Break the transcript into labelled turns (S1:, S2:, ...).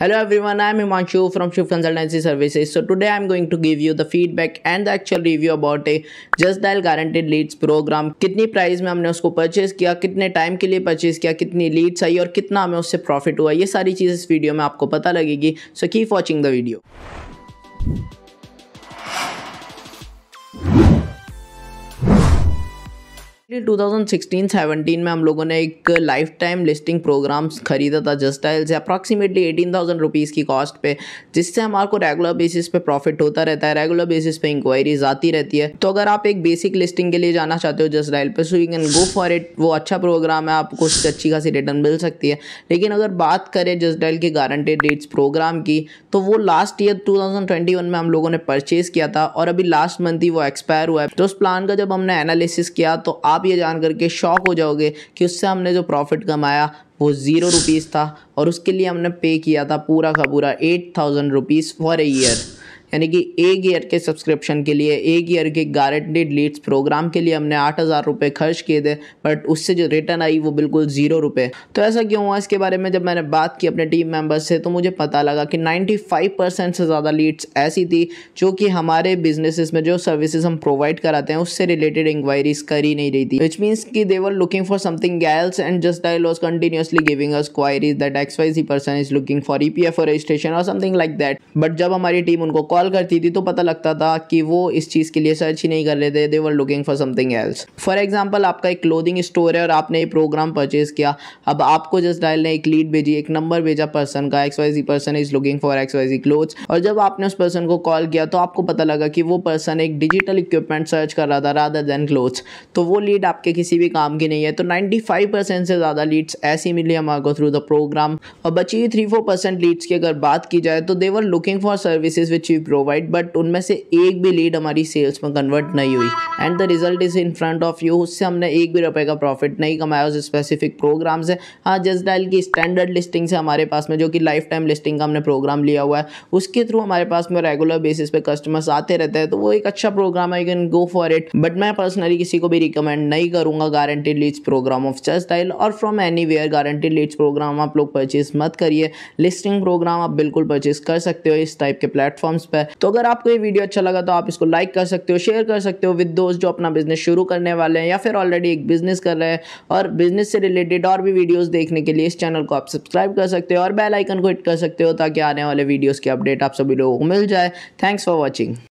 S1: Hello everyone, I am Himanshu from Shift Consultancy Services. So today I am going to give you the feedback and the actual review about a Just Dial Guaranteed Leads program. कितनी price में हमने उसको purchase किया कितने time के लिए purchase किया कितनी लीड्स आई और कितना हमें उससे प्रॉफिट हुआ ये सारी चीज़ इस वीडियो में आपको पता लगेगी so keep watching the video 2016 17 में हम लोगों ने एक लाइफ टाइम लिस्टिंग प्रोग्राम खरीदा था जस्ट से अप्रॉक्सीमेटली एटीन थाउजेंड रुपीज़ की कॉस्ट पे जिससे हमारे को रेगुलर बेसिस पे प्रॉफिट होता रहता है रेगुलर बेसिस पे इंक्वायरीज आती रहती है तो अगर आप एक बेसिक लिस्टिंग के लिए जाना चाहते हो जस्ट पर पे so you can go for it वो अच्छा प्रोग्राम है आपको उससे अच्छी खासी रिटर्न मिल सकती है लेकिन अगर बात करें जस्ट डायल के गारंटेड रेट्स प्रोग्राम की तो वो लास्ट ईयर टू में हम लोगों ने परचेज़ किया था और अभी लास्ट मंथ ही वो एक्सपायर हुआ है तो उस प्लान का जब हमने एनालिसिस किया तो आप आप ये जान करके शॉक हो जाओगे कि उससे हमने जो प्रॉफिट कमाया वो ज़ीरो रुपीज़ था और उसके लिए हमने पे किया था पूरा का पूरा eight thousand rupees for a year यानी कि एक ईयर के सब्सक्रिप्शन के लिए एक ईयर के गारंटेड लीड्स प्रोग्राम के लिए हमने आठ हज़ार रुपये खर्च किए थे बट उससे जो रिटर्न आई वो बिल्कुल ज़ीरो रुपये तो ऐसा क्यों हुआ इसके बारे में जब मैंने बात की अपने टीम मेम्बर्स से तो मुझे पता लगा कि नाइन्टी फाइव परसेंट से ज़्यादा लीड्स ऐसी थी जो कि हमारे बिजनेसिस में जो सर्विसेज हम प्रोवाइड कराते हैं उससे रिलेटेड इंक्वायरीज कर ही नहीं रही थी विच मीन्स कि they're looking for something else and just I was continuously giving us queries that X Y C person is looking for E P F registration और समथिंग लाइक दैट बट जब हमारी team उनको call call करती थी तो पता लगता था कि वो इस चीज़ के लिए सर्च ही नहीं कर रहे थे they're looking for something else for example आपका एक क्लोदिंग स्टोर है और आपने ये प्रोग्राम परचेज किया अब आपको जस्ट डायल ने एक लीड भेजी एक नंबर भेजा पर्सन का X Y G person is looking for X Y G cloth और जब आपने उस पर्सन को कॉल किया तो आपको पता लगा कि वो पर्सन एक डिजिटल इक्विपमेंट सर्च कर रहा था रादर देन क्लोथ तो वो लीड आपके किसी भी काम की नहीं है तो नाइन्टी फाइव परसेंट से ज़्यादा लीड्स ऐसी मिली हमारे थ्रू द प्रोग्राम और बची हुई थ्री फोर परसेंट लीड्स की अगर बात की जाए तो they're looking for services which you provide but उनमें से एक भी लीड हमारी सेल्स में कन्वर्ट नहीं हुई and the result is in front of you उससे हमने एक भी रुपए का प्रॉफिट नहीं कमाया उस स्पेसिफिक प्रोग्राम से हाँ जस्ट डायल की स्टैंडर्ड लिस्टिंग से हमारे पास में जो कि लाइफ टाइम लिस्टिंग का हमने प्रोग्राम लिया हुआ है उसके थ्रू हमारे पास में रेगुलर बेसिस पे कस्टमर्स आते रहते हैं तो वो एक अच्छा प्रोग्राम है you can go for it but मैं पर्सनली किसी को भी रिकमेंड नहीं करूँगा guaranteed leads program of Just Dial और from anywhere guaranteed leads program आप लोग परचेज मत करिए लिस्टिंग प्रोग्राम आप बिल्कुल परचेज कर सकते हो इस टाइप के प्लेटफॉर्म्स पे तो अगर आपको ये वीडियो अच्छा लगा तो आप इसको लाइक कर सकते हो शेयर कर सकते हो विद दोस्त जो अपना बिजनेस शुरू करने वाले हैं या फिर ऑलरेडी एक बिजनेस कर रहे हैं और बिजनेस से रिलेटेड और भी वीडियोज देखने के लिए इस चैनल को आप सब्सक्राइब कर सकते हो और बेलाइकन को हिट कर सकते हो ताकि आने वाले वीडियोज़ की अपडेट आप सभी लोगों को मिल जाए थैंक्स फॉर वॉचिंग